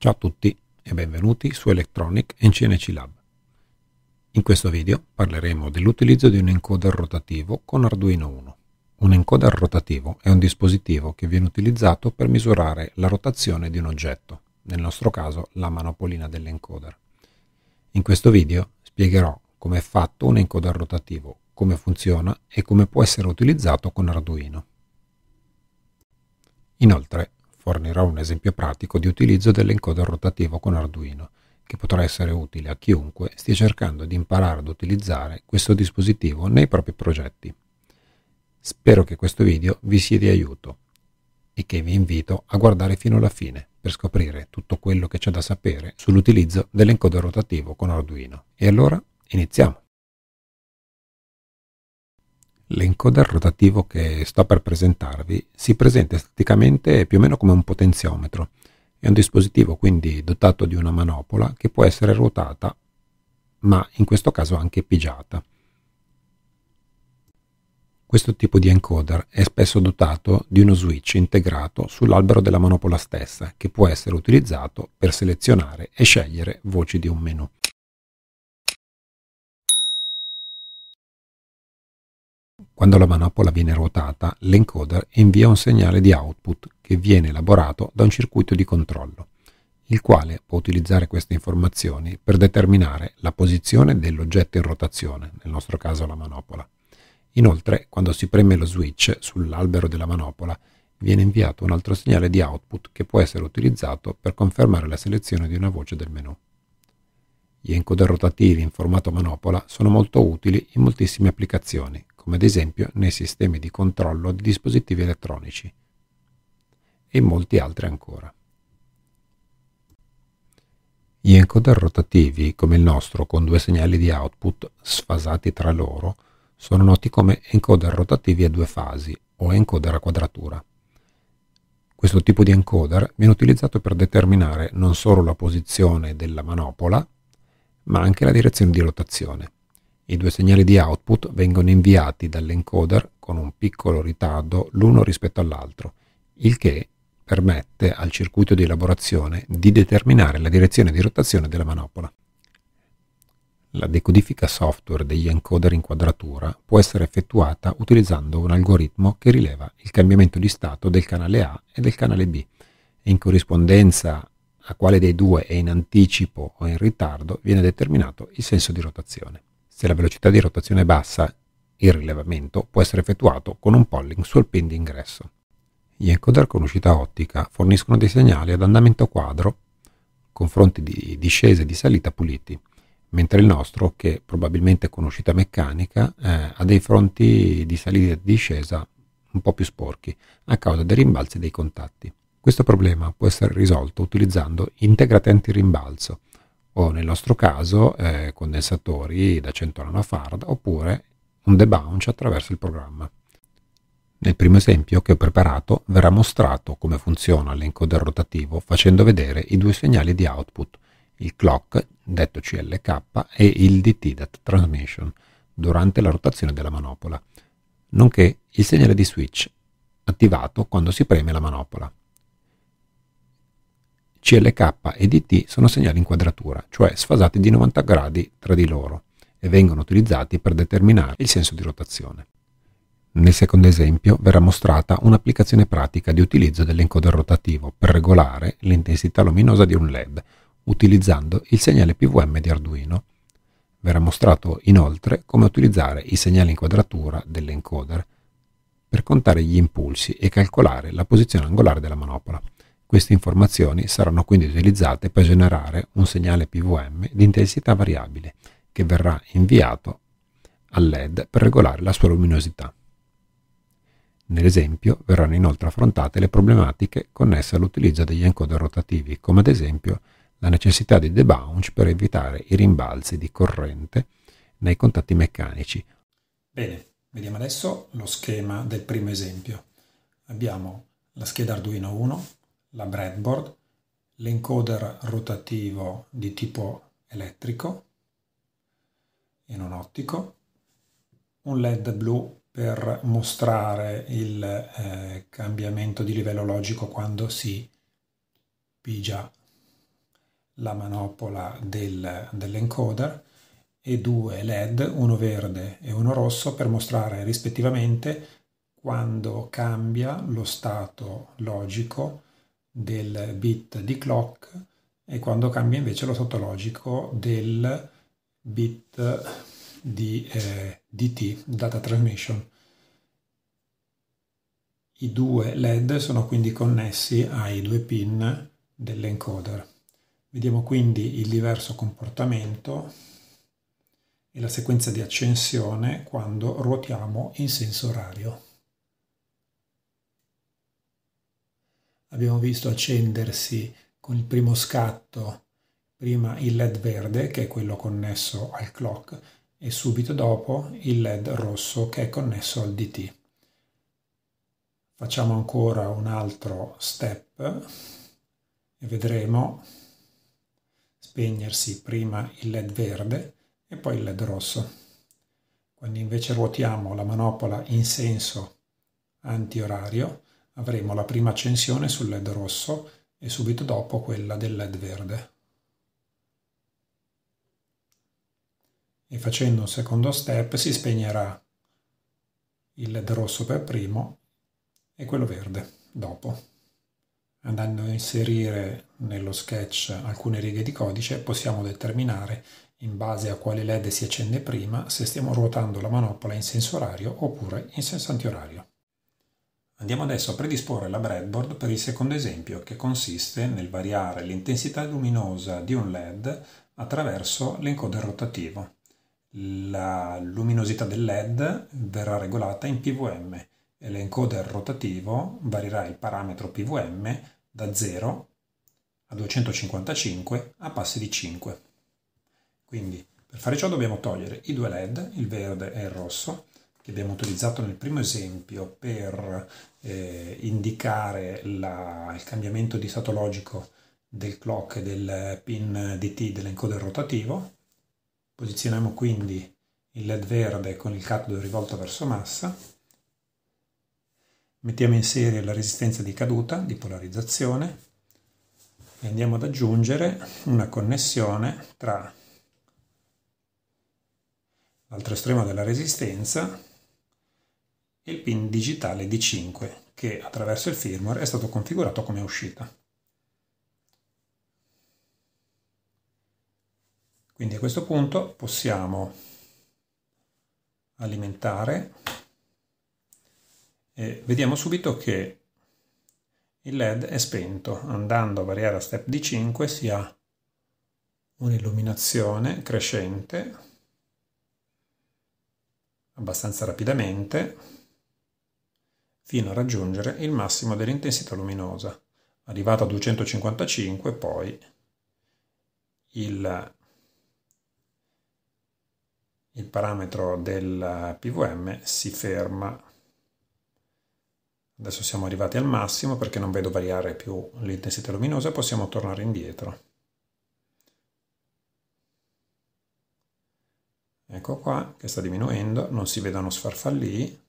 Ciao a tutti e benvenuti su Electronic NCNC Lab. In questo video parleremo dell'utilizzo di un encoder rotativo con Arduino 1. Un encoder rotativo è un dispositivo che viene utilizzato per misurare la rotazione di un oggetto, nel nostro caso la manopolina dell'encoder. In questo video spiegherò come è fatto un encoder rotativo, come funziona e come può essere utilizzato con Arduino. Inoltre fornirò un esempio pratico di utilizzo dell'encoder rotativo con Arduino, che potrà essere utile a chiunque stia cercando di imparare ad utilizzare questo dispositivo nei propri progetti. Spero che questo video vi sia di aiuto e che vi invito a guardare fino alla fine per scoprire tutto quello che c'è da sapere sull'utilizzo dell'encoder rotativo con Arduino. E allora iniziamo! L'encoder rotativo che sto per presentarvi si presenta esteticamente più o meno come un potenziometro. È un dispositivo quindi dotato di una manopola che può essere ruotata, ma in questo caso anche pigiata. Questo tipo di encoder è spesso dotato di uno switch integrato sull'albero della manopola stessa che può essere utilizzato per selezionare e scegliere voci di un menu. Quando la manopola viene ruotata, l'encoder invia un segnale di output che viene elaborato da un circuito di controllo, il quale può utilizzare queste informazioni per determinare la posizione dell'oggetto in rotazione, nel nostro caso la manopola. Inoltre, quando si preme lo switch sull'albero della manopola, viene inviato un altro segnale di output che può essere utilizzato per confermare la selezione di una voce del menu. Gli encoder rotativi in formato manopola sono molto utili in moltissime applicazioni, come ad esempio nei sistemi di controllo di dispositivi elettronici e in molti altri ancora. Gli encoder rotativi, come il nostro, con due segnali di output sfasati tra loro, sono noti come encoder rotativi a due fasi o encoder a quadratura. Questo tipo di encoder viene utilizzato per determinare non solo la posizione della manopola, ma anche la direzione di rotazione. I due segnali di output vengono inviati dall'encoder con un piccolo ritardo l'uno rispetto all'altro, il che permette al circuito di elaborazione di determinare la direzione di rotazione della manopola. La decodifica software degli encoder in quadratura può essere effettuata utilizzando un algoritmo che rileva il cambiamento di stato del canale A e del canale B e in corrispondenza a quale dei due è in anticipo o in ritardo viene determinato il senso di rotazione. Se la velocità di rotazione è bassa, il rilevamento può essere effettuato con un polling sul pin d'ingresso. Gli encoder con uscita ottica forniscono dei segnali ad andamento quadro, con fronti di discesa e di salita puliti, mentre il nostro, che probabilmente con uscita meccanica, eh, ha dei fronti di salita e discesa un po' più sporchi a causa dei rimbalzi dei contatti. Questo problema può essere risolto utilizzando integrati rimbalzo, o nel nostro caso eh, condensatori da 109 farad oppure un debounce attraverso il programma. Nel primo esempio che ho preparato verrà mostrato come funziona l'encoder rotativo facendo vedere i due segnali di output, il clock, detto CLK, e il DT, that transmission, durante la rotazione della manopola, nonché il segnale di switch, attivato quando si preme la manopola. CLK e DT sono segnali in quadratura, cioè sfasati di 90 gradi tra di loro e vengono utilizzati per determinare il senso di rotazione. Nel secondo esempio verrà mostrata un'applicazione pratica di utilizzo dell'encoder rotativo per regolare l'intensità luminosa di un LED utilizzando il segnale PVM di Arduino. Verrà mostrato inoltre come utilizzare i segnali in quadratura dell'encoder per contare gli impulsi e calcolare la posizione angolare della manopola. Queste informazioni saranno quindi utilizzate per generare un segnale PVM di intensità variabile che verrà inviato al LED per regolare la sua luminosità. Nell'esempio verranno inoltre affrontate le problematiche connesse all'utilizzo degli encoder rotativi, come ad esempio la necessità di debounce per evitare i rimbalzi di corrente nei contatti meccanici. Bene, vediamo adesso lo schema del primo esempio. Abbiamo la scheda Arduino 1 la breadboard, l'encoder rotativo di tipo elettrico e non ottico, un LED blu per mostrare il eh, cambiamento di livello logico quando si pigia la manopola del, dell'encoder e due LED, uno verde e uno rosso, per mostrare rispettivamente quando cambia lo stato logico del bit di clock e quando cambia invece lo stato logico del bit di eh, DT, data transmission. I due LED sono quindi connessi ai due pin dell'encoder. Vediamo quindi il diverso comportamento e la sequenza di accensione quando ruotiamo in senso orario. abbiamo visto accendersi con il primo scatto prima il led verde che è quello connesso al clock e subito dopo il led rosso che è connesso al DT. Facciamo ancora un altro step e vedremo spegnersi prima il led verde e poi il led rosso. Quando invece ruotiamo la manopola in senso anti-orario, avremo la prima accensione sul LED rosso e subito dopo quella del LED verde. E facendo un secondo step si spegnerà il LED rosso per primo e quello verde dopo. Andando a inserire nello sketch alcune righe di codice possiamo determinare in base a quale LED si accende prima se stiamo ruotando la manopola in senso orario oppure in senso antiorario. Andiamo adesso a predisporre la breadboard per il secondo esempio che consiste nel variare l'intensità luminosa di un LED attraverso l'encoder rotativo. La luminosità del LED verrà regolata in PVM e l'encoder rotativo varierà il parametro PVM da 0 a 255 a passi di 5. Quindi per fare ciò dobbiamo togliere i due LED, il verde e il rosso, che abbiamo utilizzato nel primo esempio per eh, indicare la, il cambiamento di stato logico del clock del pin DT dell'encoder rotativo. Posizioniamo quindi il LED verde con il catodo rivolto verso massa. Mettiamo in serie la resistenza di caduta, di polarizzazione e andiamo ad aggiungere una connessione tra l'altro estremo della resistenza il pin digitale D5 che attraverso il firmware è stato configurato come uscita. Quindi a questo punto possiamo alimentare e vediamo subito che il LED è spento. Andando a variare a step D5 si ha un'illuminazione crescente abbastanza rapidamente fino a raggiungere il massimo dell'intensità luminosa. Arrivato a 255 poi il, il parametro del PVM si ferma. Adesso siamo arrivati al massimo perché non vedo variare più l'intensità luminosa e possiamo tornare indietro. Ecco qua che sta diminuendo, non si vedono sfarfallii.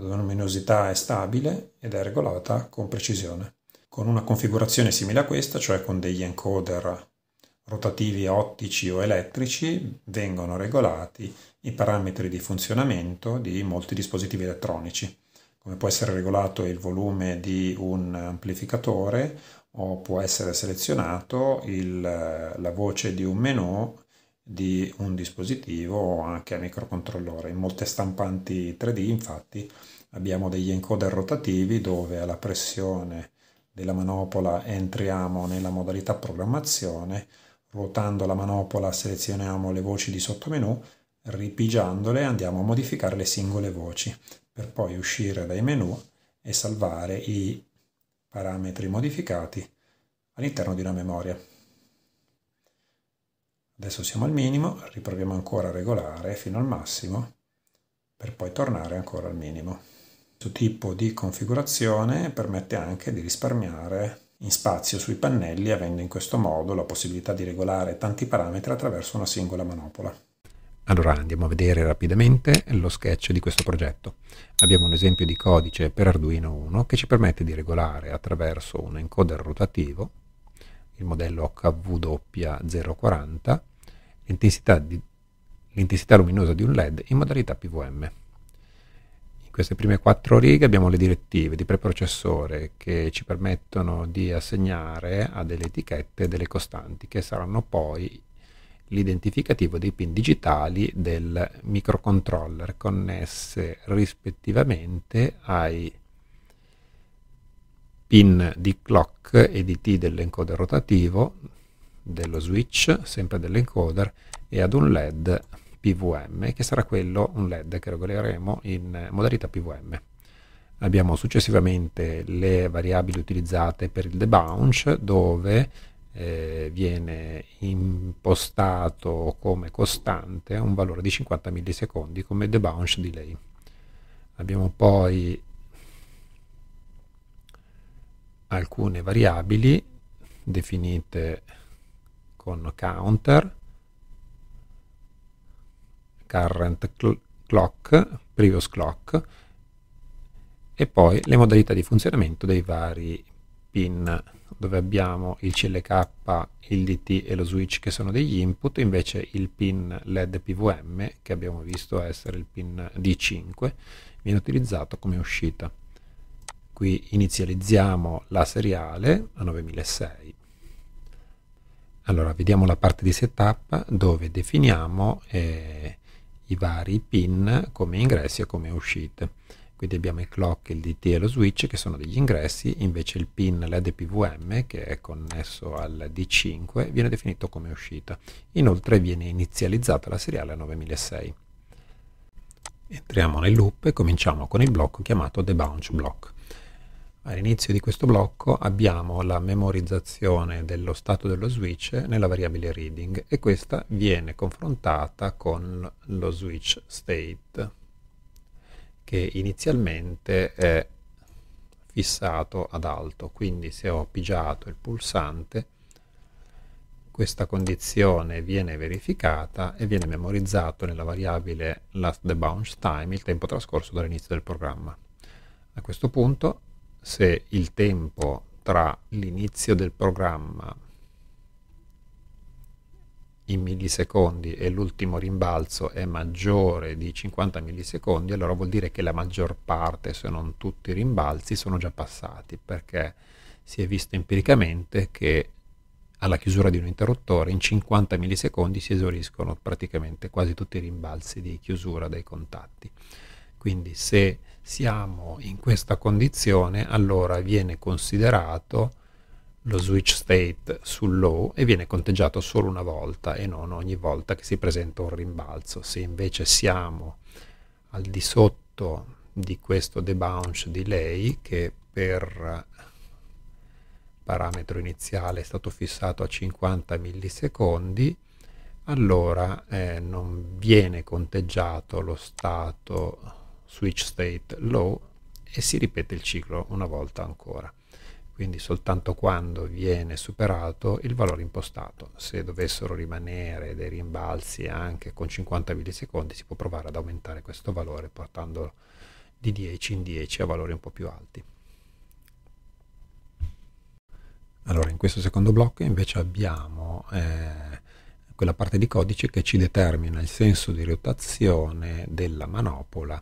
La luminosità è stabile ed è regolata con precisione. Con una configurazione simile a questa, cioè con degli encoder rotativi ottici o elettrici, vengono regolati i parametri di funzionamento di molti dispositivi elettronici, come può essere regolato il volume di un amplificatore o può essere selezionato il, la voce di un menu di un dispositivo o anche a microcontrollore. In molte stampanti 3D infatti abbiamo degli encoder rotativi dove alla pressione della manopola entriamo nella modalità programmazione, ruotando la manopola selezioniamo le voci di sottomenu, ripigiandole andiamo a modificare le singole voci per poi uscire dai menu e salvare i parametri modificati all'interno di una memoria. Adesso siamo al minimo, riproviamo ancora a regolare fino al massimo per poi tornare ancora al minimo. Questo tipo di configurazione permette anche di risparmiare in spazio sui pannelli avendo in questo modo la possibilità di regolare tanti parametri attraverso una singola manopola. Allora andiamo a vedere rapidamente lo sketch di questo progetto. Abbiamo un esempio di codice per Arduino 1 che ci permette di regolare attraverso un encoder rotativo il modello HW040, l'intensità, di, l'intensità luminosa di un LED in modalità PVM. In queste prime quattro righe abbiamo le direttive di preprocessore che ci permettono di assegnare a delle etichette delle costanti che saranno poi l'identificativo dei pin digitali del microcontroller connesse rispettivamente ai pin di clock e di T dell'encoder rotativo dello switch, sempre dell'encoder, e ad un LED PVM, che sarà quello, un LED che regoleremo in modalità PVM. Abbiamo successivamente le variabili utilizzate per il debounce, dove eh, viene impostato come costante un valore di 50 millisecondi come debounce delay. Abbiamo poi alcune variabili definite con counter, current cl clock, previous clock e poi le modalità di funzionamento dei vari pin dove abbiamo il CLK, il DT e lo switch che sono degli input, invece il pin LED PVM che abbiamo visto essere il pin D5 viene utilizzato come uscita qui inizializziamo la seriale a 9006 allora vediamo la parte di setup dove definiamo eh, i vari pin come ingressi e come uscite quindi abbiamo il clock, il DT e lo switch che sono degli ingressi, invece il pin LED PVM che è connesso al D5 viene definito come uscita. Inoltre viene inizializzata la seriale a 9006. Entriamo nel loop e cominciamo con il blocco chiamato The Bounce Block. All'inizio di questo blocco abbiamo la memorizzazione dello stato dello switch nella variabile reading e questa viene confrontata con lo switch state che inizialmente è fissato ad alto, quindi se ho pigiato il pulsante questa condizione viene verificata e viene memorizzato nella variabile last the time il tempo trascorso dall'inizio del programma. A questo punto se il tempo tra l'inizio del programma in millisecondi e l'ultimo rimbalzo è maggiore di 50 millisecondi, allora vuol dire che la maggior parte, se non tutti i rimbalzi, sono già passati, perché si è visto empiricamente che alla chiusura di un interruttore in 50 millisecondi si esauriscono praticamente quasi tutti i rimbalzi di chiusura dei contatti. Quindi se siamo in questa condizione, allora viene considerato lo switch state sul low e viene conteggiato solo una volta e non ogni volta che si presenta un rimbalzo. Se invece siamo al di sotto di questo debounce delay che per parametro iniziale è stato fissato a 50 millisecondi, allora eh, non viene conteggiato lo stato switch state low e si ripete il ciclo una volta ancora quindi soltanto quando viene superato il valore impostato. Se dovessero rimanere dei rimbalzi anche con 50 millisecondi si può provare ad aumentare questo valore portandolo di 10 in 10 a valori un po' più alti. Allora in questo secondo blocco invece abbiamo eh, quella parte di codice che ci determina il senso di rotazione della manopola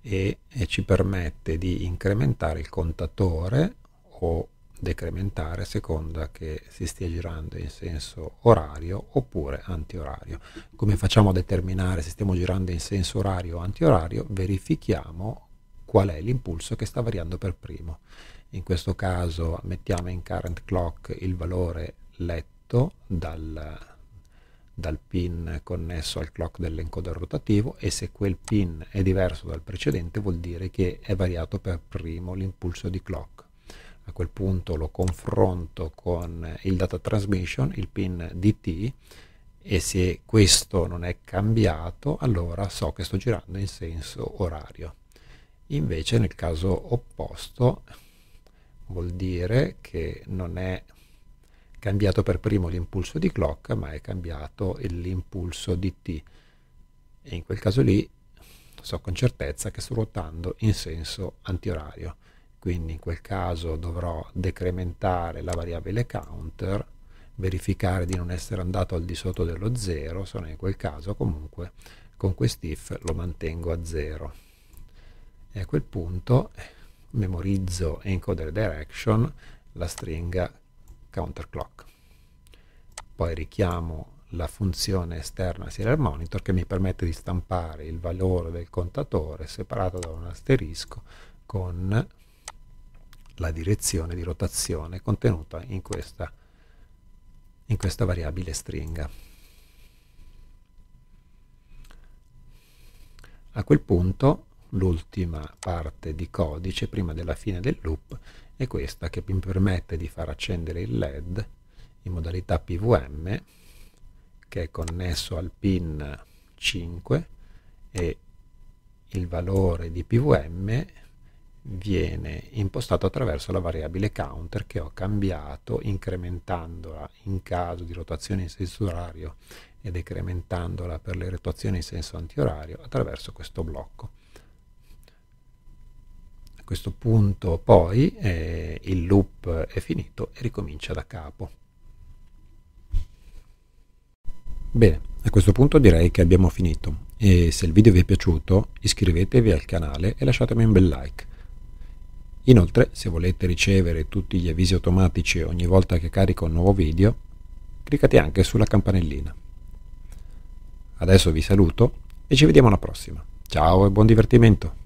e, e ci permette di incrementare il contatore o decrementare a seconda che si stia girando in senso orario oppure antiorario. Come facciamo a determinare se stiamo girando in senso orario o antiorario? Verifichiamo qual è l'impulso che sta variando per primo. In questo caso mettiamo in current clock il valore letto dal, dal pin connesso al clock dell'encoder rotativo e se quel pin è diverso dal precedente vuol dire che è variato per primo l'impulso di clock. A quel punto lo confronto con il data transmission, il pin DT, e se questo non è cambiato allora so che sto girando in senso orario. Invece nel caso opposto vuol dire che non è cambiato per primo l'impulso di clock, ma è cambiato l'impulso di t. E in quel caso lì so con certezza che sto ruotando in senso antiorario. Quindi in quel caso dovrò decrementare la variabile counter, verificare di non essere andato al di sotto dello 0, se no in quel caso comunque con quest'if lo mantengo a 0. E a quel punto memorizzo encoder direction la stringa counterclock. Poi richiamo la funzione esterna serial monitor che mi permette di stampare il valore del contatore separato da un asterisco con la direzione di rotazione contenuta in questa, in questa variabile stringa. A quel punto l'ultima parte di codice prima della fine del loop è questa che mi permette di far accendere il LED in modalità PVM che è connesso al pin 5 e il valore di PVM viene impostato attraverso la variabile counter che ho cambiato incrementandola in caso di rotazione in senso orario e decrementandola per le rotazioni in senso antiorario attraverso questo blocco questo punto poi eh, il loop è finito e ricomincia da capo. Bene, a questo punto direi che abbiamo finito e se il video vi è piaciuto iscrivetevi al canale e lasciatemi un bel like. Inoltre, se volete ricevere tutti gli avvisi automatici ogni volta che carico un nuovo video, cliccate anche sulla campanellina. Adesso vi saluto e ci vediamo alla prossima. Ciao e buon divertimento!